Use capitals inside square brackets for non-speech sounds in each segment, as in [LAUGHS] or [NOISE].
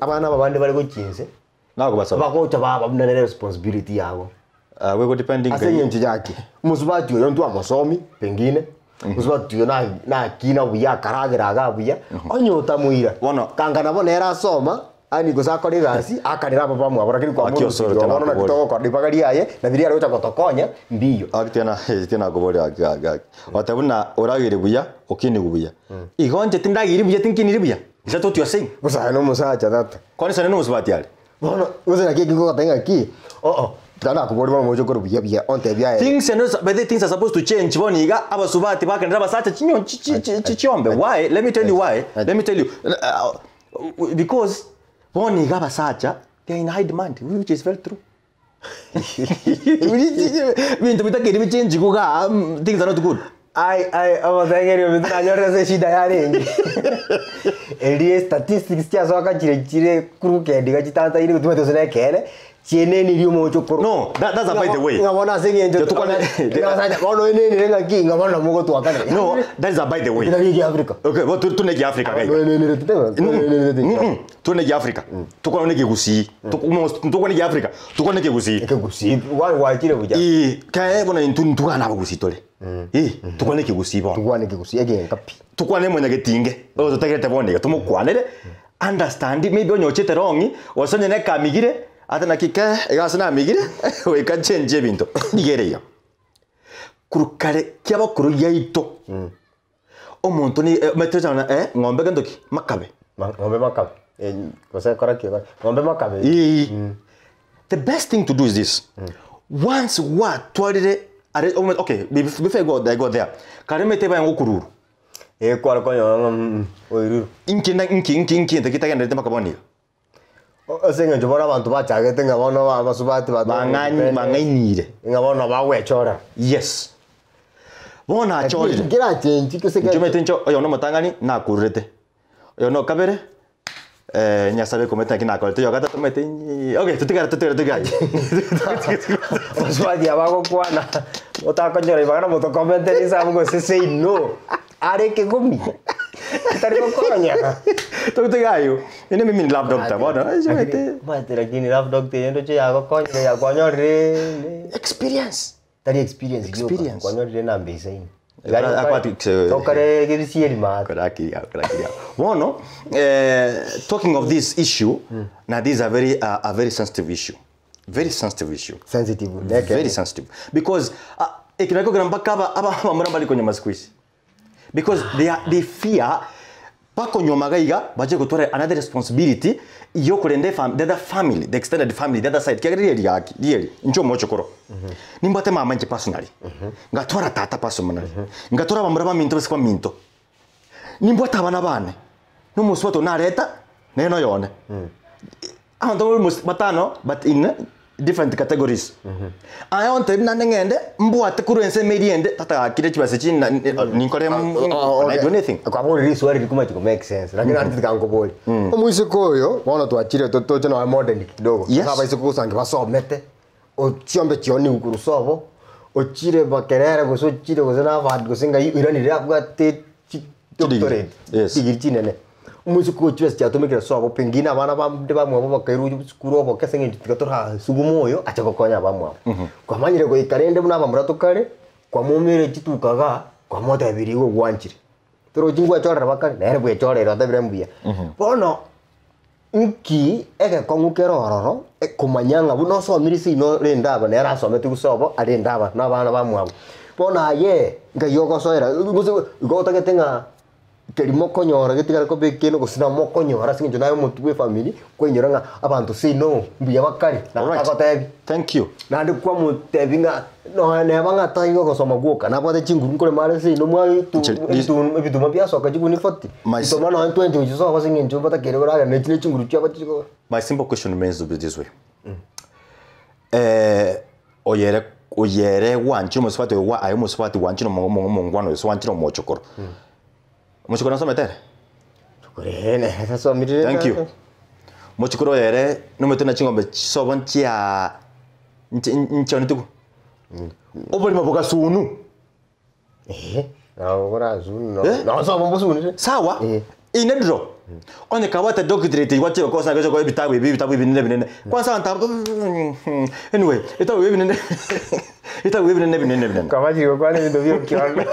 abana aba bandi bariko kinse nako basaba bakocha baba mnanele responsibility yako uh, ah, weko depending ase asenye yake muzubati yo ntwa amasomi pengine muzubati mhm. yo na na kina buya karagira ga buya mhm. onyota muira bona kanga kangana bona soma ani gusakora gasi baba papa mwabo kiri kwa mu sio wona na kitoko kwa dipagari aye na thiri arota tokonya ndiyo akitena tena [LAUGHS] kuboria gagagi watabuna uragire buya ukini buya mhm. igonje tindagire buya tinkini buya Is that what you are saying? Musa no musacha tata. Kwani sana no musibati yale? Bona uze na kiki ngoka tenga ki. Oh oh. Kana kubori mama mojo koro biya biya onte Things and by the things are supposed to change. Boniga abasubati bakendera basacha chinyo chichombe. Why? Let me tell you why. Let me tell you. Uh, because boniga basacha they are in high demand which is very true. Bintu bitakiri bichenji kuga things are not good ai ai amathengerio mitanyorete cinda ya ringi erie statistics ciacoka cire cire kuru kendiga cienenirä no that, that's by the way ngabona [LAUGHS] ngabona ki ngabona mugo no by the way ki africa okay tu ne ki africa tu ne ki africa ne ki gusi ki africa ki gusi gusi wa wa buja i bona tukana ba gusi tole i ne ki gusi ne ki gusi o tutagirete bonde tumukwanire mm. understand maybe onyochete wasonye ne kamigire atana kika egasi namigire goika change ebinto rigereio kurukare kia bakuru yaito omonto ni eh, metrechana eh, ng'ombe gentoki makabe ng'ombe makabe eh, kosekora kio ng'ombe makabe ii the best thing to do is this mm. once watwarire are okay before I go there, I go there karemete bayango kururu ekwara konyo oiruru inki inki inki inki ntakitagenderete makabonia ase eng'encho bono abanto bachagete ng'a bono abasio bati bang'ainire ng'a bono bagwechora yes bono achorire eh, kirachenji kisekinchomete ncho oyo no omotang'ani nakururete oyo no kabere eh nyasabe kometa kina kolete yo gatatu mete okay tutigara tutigara tutigara [LAUGHS] oswadi abago kwana otako nyore bagana motokomete ni samu go sisei no are ke gumi tari kukonya tukutukayu ine mimi ni love doctor bona ijumete bate lakini love doctor yendo che yakokonya yakonyorire experience tari experience experience konyorire na mbeca ini tokare githicieri wono talking of this issue mm. na this is a very uh, a very sensitive issue very sensitive issue sensitive okay. very sensitive because uh, ikinakogera mpaka aba aba muramba liko nyuma siku because they, are, they fear bakonywa magaiga baje gutwara another responsibility iyo kurende fam the family the extended family the other side kya really yaki really njo mocho koro mm -hmm. nimbate mama nje personally mm -hmm. ngatora tata personally mm -hmm. ngatora bamura ba minto besikwa minto nimbata abana bane no muswato nareta neno yone mm. abantu muri batano but in different categories mm-hmm. ayonte bina nengende mbwate kurwa ende eriende tatagakire chibase chi ninkore anything kwaburi iswali rikuma chiko make sense lakini mm. Mm-hmm. atitika ngobori mm. Mm-hmm. omwisiko uyo bono twachire totoche na modern kidogo yes. saba isiko usange basomete ochiombe chioni ukurusobo ochire bakerere gose ochire gose na vandu gose ngai iranire abwate doctorate igiri chinene mucukuru ciu ciatumikire cobo pengine abana bamde bamwabo bakairu cukuru obo kese ng'endu tiga tora subu moyo acha gokonya bamwabo mhm. kwamanyire goikarende buna bamuratokare kwamumire chitukaga kwamotebiri igo gwanchire torochi ngwechorera bakare nere bwechorera otebire mbuya mhm. bono nki egekong'ukera ororo ekomanya ng'abu nosomiri sino rende aba nere asometi gusobo arende aba na abana bamwabo bono aye ngai ogosoera gose gotagete ng'a kerimo okonyora getigare kobeka eno gose namo okonyora ase eng'encho naye omonto bwa efamili koinyora ng'a abanto sino mbuya bakari agotebi thank you naende kwamotebi ng'a neba ng'a taiga ogosoma gwoka nabwate chinguru nkore mare sino mwaebituma biasoka chiguni foti bitoma noe twenty ochisoka ase eng'encho batakere koragene chine chinguru chiaba chigo my simple question remains to be this way mm. eh, oyere oyere wanchino mosifati aye mosifati wanchino mongwano yose wanchino mochokoro mm muchikora nsometere tukurene tasomirire thank you muchikora oyere nomete na chingombe chisobo nchia nchioni tuku mm. oborima boka sunu ehe nawo kora sunu no eh? sobo mbo sunu sawa eh. ine ndiro mm. onye kawata docudrate wache kosa gacho kwa bitabu bibi bitabu binene binene mm. kwanza nta anyway itabu binene [LAUGHS] itabu binene binene binene kamaji kwa nini ndio vyo kiwango [LAUGHS]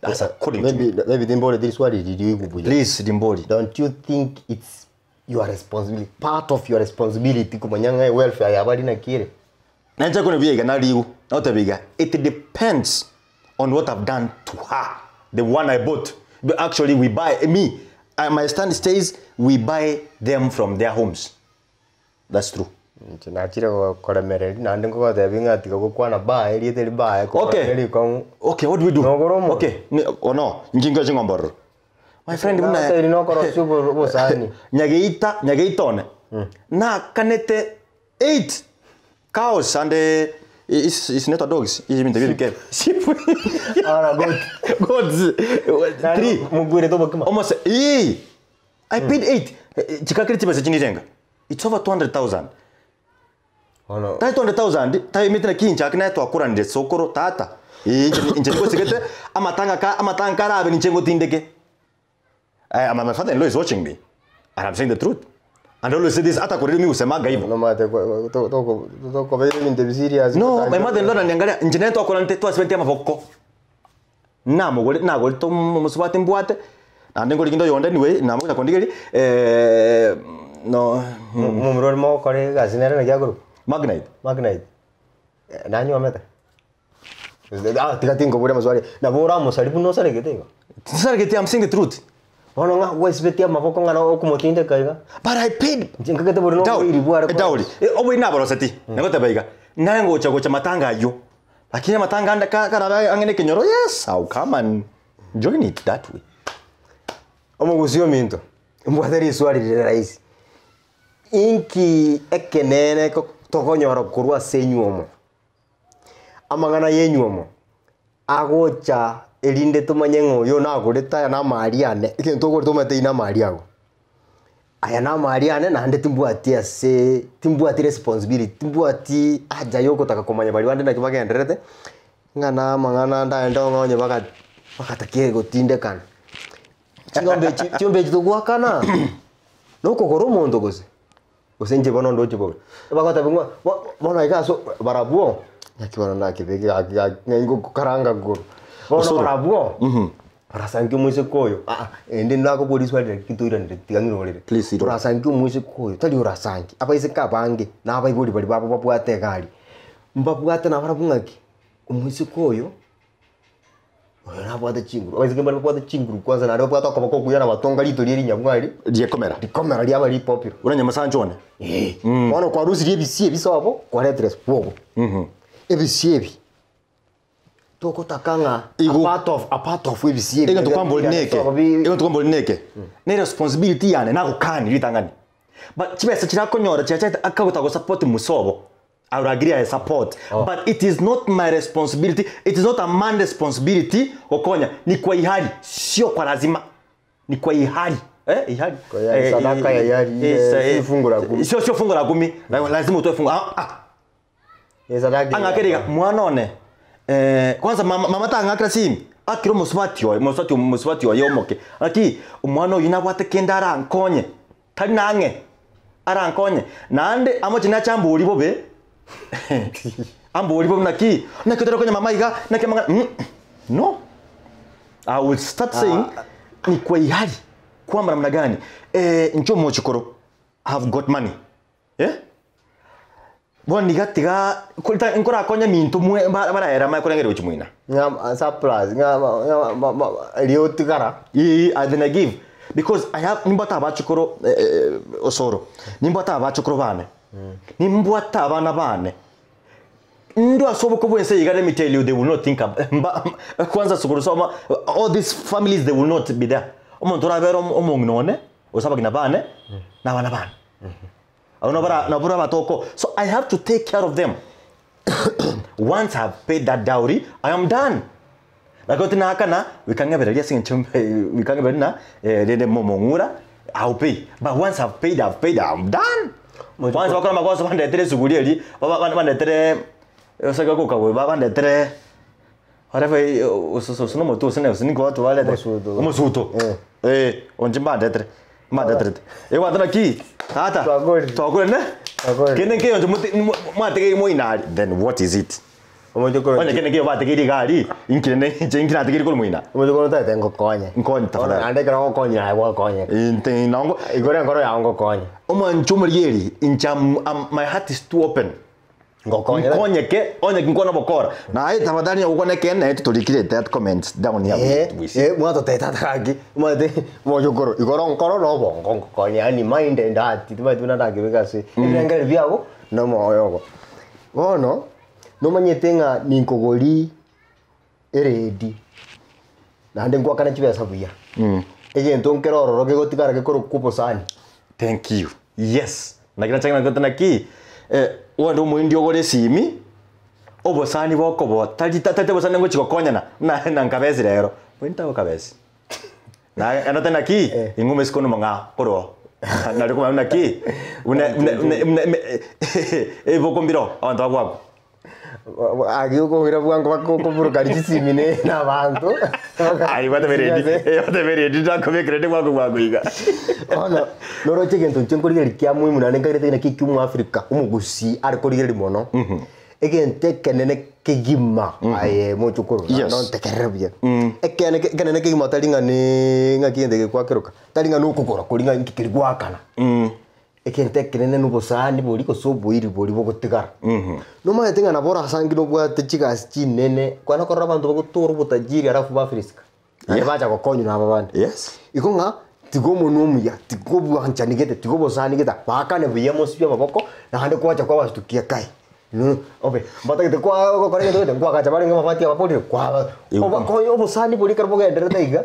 That's according maybe, to Maybe Dimbole, this is what you Please, Dimbole. Don't you think it's your responsibility, part of your responsibility kumanyanga welfare ya bali na kire? Nacha kuna biga na liu, not a It depends on what I've done to her, the one I bought. But actually, we buy, me, my stand stays, we buy them from their homes. That's true nachire koremere nandi ngugotebinga tiga gukwana baa eriete ri baa ekokoremeri kwangu okay what do oh [LAUGHS] nyageita nyageitone mm. na kanete 8 cows and uh, dogs is [LAUGHS] [LAUGHS] eh, i mm. paid 8 eh, chikakiri chipesa chini it's over 200000 taitonde thousand taimitire kinchaki netwakuranire cukuru tata inche nikosigete amatanga amatanga karabe ninche ngotindike eh, my father in law is watching me and I'm saying the truth and always say this hata kurudi mimi husemaga hivyo no mate toko toko vile mimi ndio serious no my mother in law ananiangalia nje neto akona mavoko na mugole na gole to musubate mbwate na ndengo likindo yonde anyway na mugole kondigeli eh no mumrol mo kore gazinera na gyaguru Magnite. Magnite. Nani wameta? Ah, tika bure maswali. Na bora musali puno sare gete iba. Sare gete I'm saying the truth. Ono nga wesibetia mavoko ngana okumotinde kaiga. But I paid. Jinka kete bure no iribu ara. Dauli. E, Obo ina boroseti. Hmm. Nagote baiga. Nango chago cha matanga yo. Lakini matanga anda karaba angene kenyoro. Yes, I'll come and join it that way. Omo gusio minto. Mbwatheri swali rahisi. Inki ekenene koko tokonyora korwa senywomo amang'ana yenywomo agocha erinde tumanye ng'oyo nagorete aya namariane egento ogoritomete namariago aya namariane naende timbwati ase timbwati responsibility timbwati aja yogotaka komanya bari bande naki bagenderete ng'ana amang'ana ndaende ong'onye bagatake gotindekana ching'ombe echi togwakana nokogora omonto gose usinje bono ndo chibo bako tabingwa bono ikaso barabuo yakiwana na kibegi ngo karanga guru bono barabuo mhm rasanki mwise koyo ah, ah ende nako bodi swali kitura ndi tigangirolere please rasanki mwise koyo tali rasanki apa ise kabange na apa ibodi bali babo babwate kali mbabwate na barabungaki umwise koyo oyo naabwatha chinguru abaizikemba nibabwatha chinguru kwanza naria bwata okaba kokuya na batonga rito riri nyamwari riekomera rikomera riaba ripopiro uranya masanchone eh mm. wana kwa rusi riebisi ebiso abo kwa letres bwobo mhm mm ebisi ebi tokotakanga igotukwambolineke ne responsibility yane nagukani ritangani but chibesa chirakonyora chiachaita akaguta gusupport musobo I would agree I support oh. but it is not my responsibility it is not a man responsibility Okonya, ni kwa ihari sio kwa lazima ni kwa ihari eh ihari kwa ya, eh, sadaka eh, ya ihari eh, eh, eh fungu la kumi sio sio fungu la kumi lazima utoe fungu ah, ah. sadaka angakiriga mwanone eh kwanza mama, mama tangakira simi akiro musubati oyo musubati musubati yoy, yomoke. Laki, umwana uyu wate kenda ara arankonye tari nange arankonye nande amachina chamburi bobe ambori bom naki naki utero kwenye mama iga naki manga mm. no i will start ah, saying ah. ni kwa ihari kwamba namna gani eh ncho mochikoro have got money eh boni gatiga kulta nkora konya mintu mwe bara era ma kurengere uchimwina nga surprise nga liotigara i i then i give because i have nimbata abachukoro eh, eh, osoro nimbata abachukoro bane ni mbu atabana bane ndo asoboka bwense let me tell you they will not think about eh, eh, kwanza sukuru sukurusoma eh, all these families they will not be there umuntu urabera umuntu none usabaga na bane nabana bane mm-hmm. abo nabara nabura batoko so i have to take care of them [COUGHS] once i paid that dowry i am done nakoti nakana wikangebereria sinchembe wikangeberina rende momongura i'll pay but once i've paid i've paid i'm done vanzi vakola makosa vandetere sukuli eli vandetere osaka vandetere whatever usinomotu usine usiniko watu valete umusuto onji mbandetere mbandetere ikwatana ki tata twakule ne kene keyonjo mwatekei moinali then what is it onyekenekio bategeire gari inkirene inche nkirategeire kuri muina omonye kono tete ngokonye nkonye tafadhali ande ngokonye ngokonye omwancho omorieri inche my heart is too ngokonye nkonyeke onye tutorikire that comments down here with eh, eh mwato teta takagi mwate mojo koro igoro nkoro no ngokonye yani mind and heart tiba tuna dakibika si ndenge byago no moyo go ono nomanyite ng'a ninkogori eredi naende ngwakane chibesa buya mm. egento nkere ororo gegotigara gekoro kubosani thank you yes nakina chang'anagete ki eh, wande omoindi ogore esimi obosani bokoboa tate bosani ngochigokonyana na na nkabesi rero moindi tagokabesi enate naki ing'uma esiko nomong'a koroo nari kumana naki ibokombiro abanto bagwaku agiuko hira bwango bakukuburuka rikisimine nabantu ari bataberedi bataberedi ndakobekerede ona noro chege ntu chinkurire likia muimu na nengarete na kiki mu Africa umugusi arikurire limono mhm. egente kenene kigima mhm. aye muchukuru no ntekererbye ekene mm. kenene kigima talinga ni ngakiyende gikwakiruka talinga nukugora kulinga nkikiri gwakana mm ekente ekenene nibosaani bori gose oboiri bori bogotigara mm-hmm. nomageting'ana borasangire obwate chigasi chinene kwana korora abanto bagotora obotajiri arafu bafirisika naye bacha gokonywa nabo abande igo ng'a tigo omonu omuya tigo obwanchani tigo obosani gete baakane buya mosi bia amaboko naende kwacha kwabatukia kae obe mbatagete kwagokora egento gete nkwagacha barenge amabati ababorire kwaba obakonya obosani bori kare bogenderete iga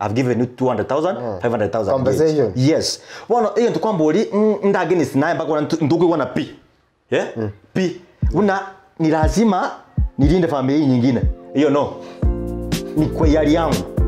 i've given you 200000 500000 mm. yes wano hiyo ndio kwamba uli mm, ndageni sinaye mpaka ndugu wana p yeah mm. p una ni lazima nilinde familia nyingine hiyo no ni kwa yali yangu